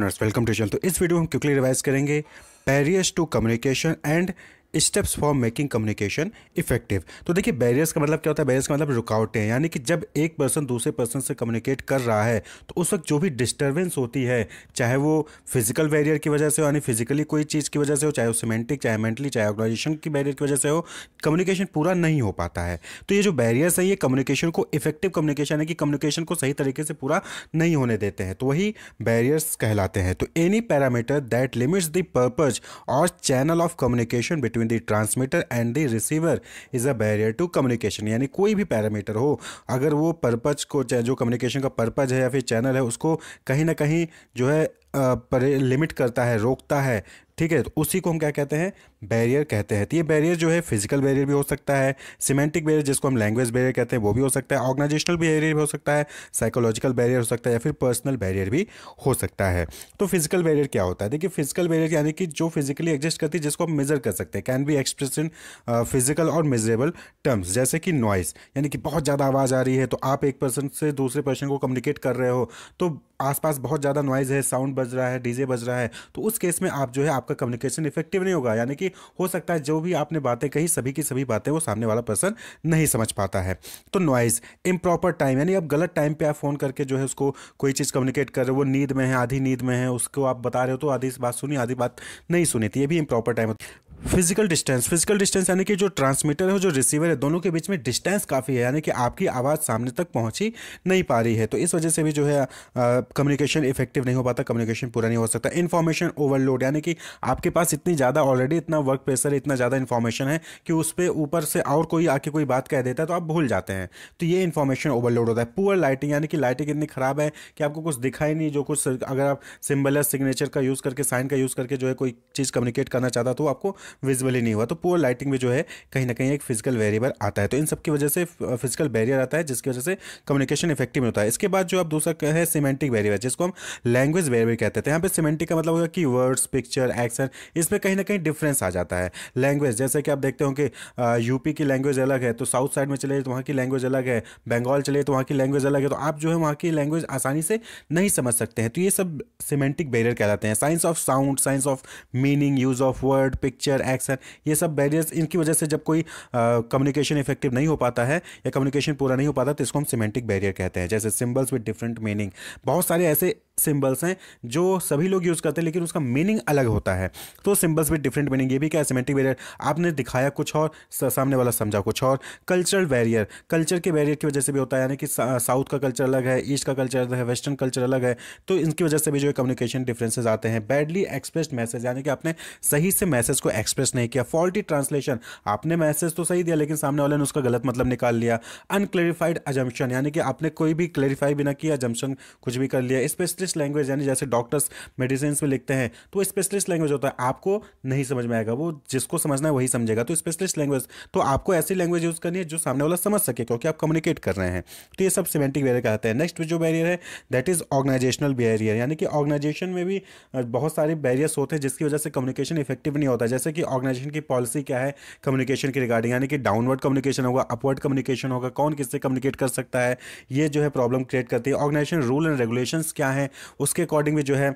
welcome to channel तो इस video में हम क्विकली रिवाइज करेंगे barriers to communication and steps for making communication effective तो देखिए बैरियर्स का मतलब क्या होता है बैरियर्स का मतलब रुकावटें यानी कि जब एक पर्सन दूसरे पर्सन से कम्युनिकेट कर रहा है तो उस वक्त जो भी डिस्टर्बेंस होती है चाहे वो फिजिकल बैरियर की वजह से हो यानी फिजिकली कोई चीज़ की वजह से हो चाहे वो सीमेंटिक चाहे मेंटली चाहे ऑर्गेनाइजेशन की बैरियर की वजह से हो कम्युनिकेशन पूरा नहीं हो पाता है तो ये जो बैरियर्स है ये कम्युनिकेशन को इफेक्टिव कम्युनिकेशन यानी कि कम्युनिकेशन को सही तरीके से पूरा नहीं होने देते हैं तो वही बैरियर्स कहलाते हैं तो any parameter that limits the purpose और channel of communication between between the transmitter and the receiver is a barrier to communication यानी कोई भी पैरामीटर हो अगर वो पर्पज़ को जो कम्युनिकेशन का पर्पज़ है या फिर चैनल है उसको कहीं ना कहीं जो है पर लिमिट करता है रोकता है ठीक है तो उसी को हम क्या कहते हैं बैरियर कहते हैं तो ये बैरियर जो है फिजिकल बैरियर भी हो सकता है सिमेंटिक बैरियर जिसको हम लैंग्वेज बैरियर कहते हैं वो भी हो सकता है ऑर्गेनाइजेशनल बैरियर भी हो सकता है साइकोलॉजिकल बैरियर हो सकता है या फिर पर्सनल बैरियर भी हो सकता है तो फिजिकल बैरियर क्या होता है देखिए फिजिकल बैरियर यानी कि जो फिजिकली एग्जिस्ट करती है जिसको हम मेजर कर सकते हैं can be express in physical और मेजरेबल टर्म्स जैसे कि नॉइस यानी कि बहुत ज़्यादा आवाज़ आ रही है तो आप एक पर्सन से दूसरे पर्सन को कम्युनिकेट कर रहे हो तो आसपास बहुत ज़्यादा नॉइज़ है साउंड बज रहा है डीजे बज रहा है तो उस केस में आप जो है आपका कम्युनिकेशन इफेक्टिव नहीं होगा यानी कि हो सकता है जो भी आपने बातें कही सभी की सभी बातें वो सामने वाला पर्सन नहीं समझ पाता है तो नॉइज़ इम्प्रॉपर टाइम यानी अब गलत टाइम पर आप फ़ोन करके जो है उसको कोई चीज़ कम्युनिकेट कर रहे हो वो नींद में है आधी नींद में है उसको आप बता रहे हो तो आधी बात सुनी आधी बात नहीं सुनी थी ये भी improper time physical distance physical distance यानी कि जो ट्रांसमीटर है जो रिसीवर है दोनों के बीच में डिस्टेंस काफ़ी है यानी कि आपकी आवाज़ सामने तक पहुंची नहीं पा रही है तो इस वजह से भी जो है कम्युनिकेशन इफेक्टिव नहीं हो पाता कम्युनिकेशन पूरा नहीं हो सकता इन्फॉर्मेशन ओवरलोड यानी कि आपके पास इतनी ज़्यादा ऑलरेडी इतना वर्क प्रेशर है इतना ज़्यादा इन्फॉर्मेशन है कि उस पर ऊपर से और कोई आके कोई बात कह देता है तो आप भूल जाते हैं तो ये इन्फॉर्मेशन ओवरलोड होता है पुअर लाइटिंग यानी कि लाइटिंग इतनी ख़राब है कि आपको कुछ दिखाई नहीं जो कुछ अगर आप सिम्बल सिग्नेचर का यूज़ करके साइन का यूज़ करके जो है कोई चीज़ कम्युनिकेट करना चाहता तो आपको विजिबल ही नहीं हुआ तो पोअर लाइटिंग में जो है कहीं ना कहीं एक फिजिकल बैरियर आता है तो इन सबकी वजह से फिजिकल बैरियर आता है जिसकी वजह से कम्युनिकेशन इफेक्टिव होता है इसके बाद जो आप दूसरा है सीमेंटिक बैरियर जिसको हम लैंग्वेज बैरियर कहते हैं यहाँ पर सीमेंटिक का मतलब होगा कि वर्ड्स पिक्चर एक्शन इस पर कहीं ना कहीं डिफरेंस आ जाता है लैंग्वेज जैसे कि आप देखते हो कि यूपी की लैंग्वेज अलग है तो साउथ साइड में चले तो वहाँ की लैंग्वेज अलग है बंगाल चले तो वहाँ की लैंग्वेज अलग है तो आप जो है वहाँ की लैंग्वेज आसानी से नहीं समझ सकते हैं तो ये सब सीमेंटिक बैरियर कहलाते हैं science of sound science of meaning use of word picture barrier action ये सब बैरियर्स इनकी वजह से जब कोई कम्युनिकेशन इफेक्टिव नहीं हो पाता है या कम्युनिकेशन पूरा नहीं हो पाता तो इसको हम सिमेंटिक बैरियर कहते हैं जैसे सिम्बल्स विद डिफरेंट मीनिंग बहुत सारे ऐसे सिंबल्स हैं जो सभी लोग यूज़ करते हैं लेकिन उसका मीनिंग अलग होता है तो सिंबल्स भी डिफरेंट मीनिंग ये भी क्या सिमेंटिक बैरियर आपने दिखाया कुछ और सामने वाला समझा कुछ और कल्चरल बैरियर कल्चर के बैरियर की वजह से भी होता है यानी कि साउथ का कल्चर अलग है ईस्ट का कल्चर अलग है वेस्टर्न कल्चर अलग है तो इनकी वजह से भी जो है कम्युनिकेशन डिफ्रेंसेज आते हैं बैडली एक्सप्रेस मैसेज यानी कि आपने सही से मैसेज को एक्सप्रेस नहीं किया फॉल्टी ट्रांसलेशन आपने मैसेज तो सही दिया लेकिन सामने वाले ने उसका गलत मतलब निकाल लिया अनक्लेरिफाइड अजम्पन यानी कि आपने कोई भी क्लेरिफाई ना किया अजम्पन कुछ भी कर लिया स्पेशली स्पेशलिस्ट लैंग्वेज यानी जैसे डॉक्टर्स मेडिसिन में लिखते हैं तो स्पेशलिस्ट लैंग्वेज होता है आपको नहीं समझ में आएगा वो जिसको समझना है वही समझेगा तो स्पेशलिस्ट लैंग्वेज तो आपको ऐसी लैंग्वेज यूज़ करनी है जो सामने वाला समझ सके क्योंकि आप कम्युनिकेट कर रहे हैं तो ये सब सिमेंटिक बैरियर कहते हैं नेक्स्ट जो बैरियर है दैट इज़ ऑर्गेनाइजेशनल बैरियर यानी कि ऑर्गेनाइजेशन में भी बहुत सारे बैरियर्स होते हैं जिसकी वजह से कम्युनिकेशन इफेक्टिव नहीं होता जैसे कि ऑर्गेनाइजेशन की पॉलिसी क्या है कम्युनिकेशन की रिगार्डिंग यानी कि डाउनवर्ड कम्युनिकेशन होगा अपवर्ड कम्युनिकेशन होगा कौन किससे कम्युनिकेट कर सकता है ये जो है प्रॉब्लम क्रिएट करती है ऑर्गेनाइजेशन रूल एंड रेगुलेशंस क्या हैं उसके अकॉर्डिंग भी जो है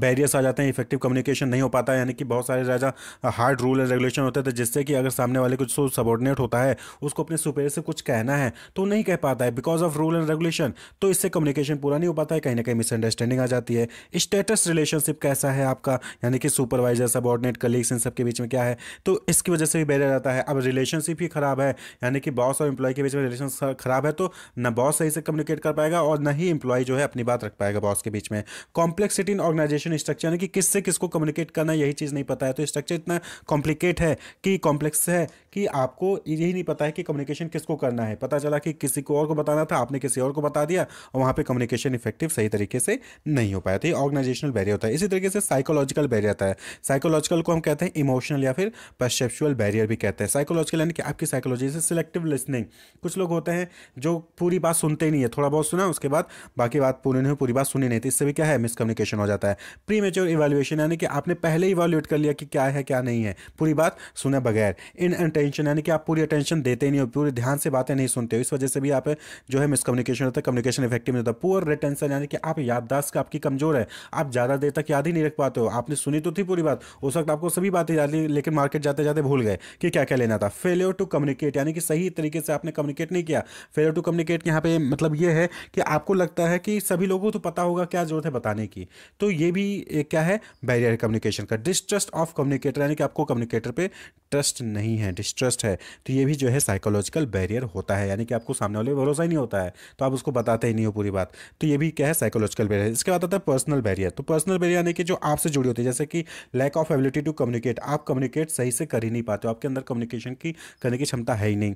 बैरियर्स आ जाते हैं इफेक्टिव कम्युनिकेशन नहीं हो पाता है यानी कि बहुत सारे राजा हार्ड रूल एंड रेगुलेशन होते थे तो जिससे कि अगर सामने वाले कुछ सबॉर्डिनेट होता है उसको अपने सुपेर से कुछ कहना है तो नहीं कह पाता है because of rule and regulation तो इससे कम्युनिकेशन पूरा नहीं हो पाता है कहीं ना कहीं मिसअंडरस्टैंडिंग आ जाती है स्टेटस रिलेशनशिप कैसा है आपका यानी कि सुपरवाइजर सबॉर्डिनेट कलीग्स इन सबके बीच में क्या है तो इसकी वजह से भी बैरियर आता है अब रिलेशनशिप ही खराब है यानी कि बॉस और एम्प्लॉय के बीच में रिलेशन खराब है तो ना बॉस सही से कम्युनिकेट कर पाएगा और न ही एम्प्लॉय जो है अपनी बात रख पाएगा बॉस के बीच में complexity in organisation communication structure यानी कि किससे किसको कम्युनिकेट करना यही चीज़ नहीं पता है तो स्ट्रक्चर इतना कॉम्प्लिकेट है कि कॉम्प्लेक्स है कि आपको यही नहीं पता है कि कम्युनिकेशन किसको करना है पता चला कि किसी को और को बताना था आपने किसी और को बता दिया और वहाँ पर कम्युनिकेशन इफेक्टिव सही तरीके से नहीं हो पाया था ऑर्गेनाइजेशनल बैरियर होता है इसी तरीके से साइकोलॉजिकल बैरियर आता है साइकोलॉजिकल को हम कहते हैं इमोशनल या फिर परसेप्चुअल बैरियर भी कहते हैं साइकोलॉजिकल यानी कि आपकी साइकोलॉजी से सिलेक्टिव लिसनिंग कुछ लोग होते हैं जो पूरी बात सुनते ही नहीं है थोड़ा बहुत सुना उसके बाद बाकी बात पूरी नहीं पूरी बात सुनी नहीं थी तो इससे भी क्या है मिसकम्युनिकेशन हो जाता है प्री मेच्योर इवेल्युएशन यानी कि आपने पहले इवेल्युएट कर लिया कि क्या है क्या नहीं है पूरी बात सुने बगैर इन अटेंशन यानी कि आप पूरी अटेंशन देते नहीं हो पूरे ध्यान से बातें नहीं सुनते हो इस वजह से भी आप जो है मिसकम्युनिकेशन होता है कम्युनिकेशन इफेक्टिव नहीं होता पुअर रिटेंशन यानी कि आप याददाश्त आपकी कमजोर है आप ज़्यादा देर तक याद ही नहीं रख पाते हो आपने सुनी तो थी पूरी बात उस वक्त आपको सभी बातें याद लेकिन मार्केट जाते जाते भूल गए कि क्या क्या लेना था फेलियर टू कम्युनिकेट यानी कि सही तरीके से आपने कम्युनिकेट नहीं किया फेलियर टू कम्युनिकेट यहाँ पे मतलब ये है कि आपको लगता है कि सभी लोगों को तो पता होगा क्या जरूरत है बताने की तो ये भी एक क्या है बैरियर कम्युनिकेशन का डिस्ट्रस्ट ऑफ कम्युनिकेटर यानी कि आपको कम्युनिकेटर पे ट्रस्ट नहीं है डिस्ट्रस्ट है तो ये भी जो है साइकोलॉजिकल बैरियर होता है यानी कि आपको सामने वाले भरोसा ही नहीं होता है तो आप उसको बताते ही नहीं हो पूरी बात तो ये भी क्या है साइकोलॉजिकल बैरियर इसके बाद आता है पर्सनल बैरियर तो पर्सनल बैरियर यानी कि जो आपसे जुड़ी होती है जैसे कि lack of ability to communicate आप कम्युनिकेट सही से कर ही नहीं पाते हो आपके अंदर कम्युनिकेशन की करने की क्षमता है ही नहीं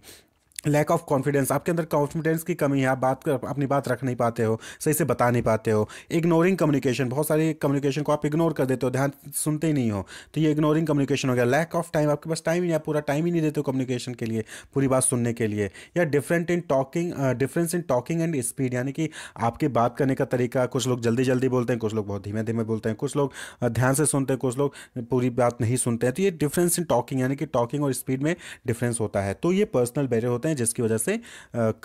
लैक ऑफ कॉन्फिडेंस आपके अंदर कॉन्फिडेंस की कमी है आप बात कर, अपनी बात रख नहीं पाते हो सही से बता नहीं पाते हो इग्नोरिंग कम्युनिकेशन बहुत सारी कम्युनिकेशन को आप इग्नोर कर देते हो ध्यान सुनते ही नहीं हो तो ये इग्नोरिंग कम्युनिकेशन हो गया लैक ऑफ टाइम आपके पास टाइम ही नहीं पूरा टाइम ही नहीं देते हो कम्युनिकेशन के लिए पूरी बात सुनने के लिए या different in talking difference in talking and speed यानी कि आपके बात करने का तरीका कुछ लोग जल्दी जल्दी बोलते हैं कुछ लोग बहुत धीमे धीमे बोलते हैं कुछ लोग ध्यान से सुनते हैं कुछ लोग पूरी बात नहीं सुनते हैं तो ये डिफरेंस इन टॉकिंग यानी कि टॉकिंग और स्पीड में डिफरेंस होता है तो ये पर्सनल बैरियर होते हैं हैं जिसकी वजह से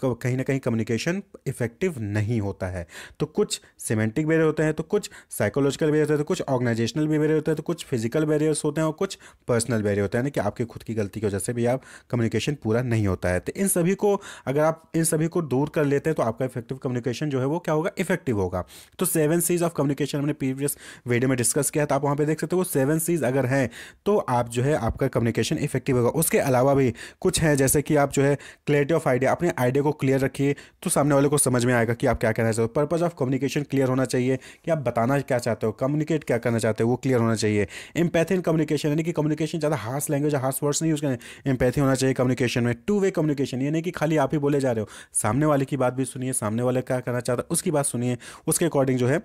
कहीं ना कहीं कम्युनिकेशन इफेक्टिव नहीं होता है तो कुछ सीमेंटिक बैरियर होते हैं तो कुछ साइकोलॉजिकल बैरियर होते हैं तो कुछ ऑर्गेनाइजेशनल बैरियर होते हैं तो कुछ फिजिकल बैरियर्स होते हैं और कुछ पर्सनल बैरियर होते हैं यानी कि आपकी खुद की गलती की वजह से भी आप कम्युनिकेशन पूरा नहीं होता है तो इन सभी को अगर आप इन सभी को दूर कर लेते हैं तो आपका इफेक्टिव कम्युनिकेशन जो है वो क्या होगा इफेक्टिव होगा तो सेवन सीज ऑफ कम्युनिकेशन हमने प्रीवियस वीडियो में डिस्कस किया था आप वहाँ पर देख सकते हो सेवन सीज अगर हैं तो आप जो है आपका कम्युनिकेशन इफेक्टिव होगा उसके अलावा भी कुछ हैं जैसे कि आप जो है क्लैरिटी ऑफ आइडिया अपने आइडिया को क्लियर रखिए तो सामने वाले को समझ में आएगा कि आप क्या कहना चाहते हो पर्पज़ ऑफ कम्युनिकेशन क्लियर होना चाहिए कि आप बताना क्या चाहते हो कम्युनिकेट क्या करना चाहते हो वो क्लियर होना चाहिए एम्पैथी इन कम्युनिकेशन यानी कि कम्युनिकेशन ज़्यादा हार्स लैंग्वेज हार्स वर्ड्स नहीं यूज़ करें एम्पैथी होना चाहिए कम्युनिकेशन में टू वे कम्युनिकेशन यानी कि खाली आप ही बोले जा रहे हो सामने वाले की बात भी सुनिए सामने वाले क्या करना चाहता है उसकी बात सुनिए उसके अकॉर्डिंग जो है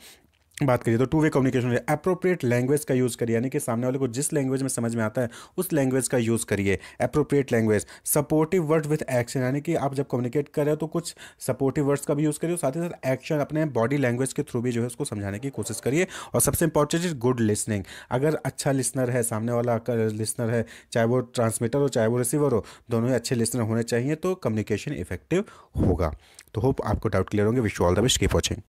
बात करिए तो टू वे कम्युनिकेशन है अप्रोप्रिएट लैंग्वेज का यूज़ करिए यानी कि सामने वाले को जिस लैंग्वेज में समझ में आता है उस लैंग्वेज का यूज़ करिए appropriate language supportive word with action यानी कि आप जब कम्युनिकेट कर रहे हो तो कुछ सपोर्टिव वर्ड्स का भी यूज़ करिए साथ ही साथ एक्शन अपने बॉडी लैंग्वेज के थ्रू भी जो है उसको समझाने की कोशिश करिए और सबसे इंपॉर्टेंट इज गुड लिसनिंग अगर अच्छा लिसनर है सामने वाला लिसनर है चाहे वो ट्रांसमीटर हो चाहे वो रिसीवर हो दोनों ही अच्छे लिसनर होने चाहिए तो कम्युनिकेशन इफेक्टिव होगा तो होप आपको डाउट क्लियर होंगे wish all the best keep watching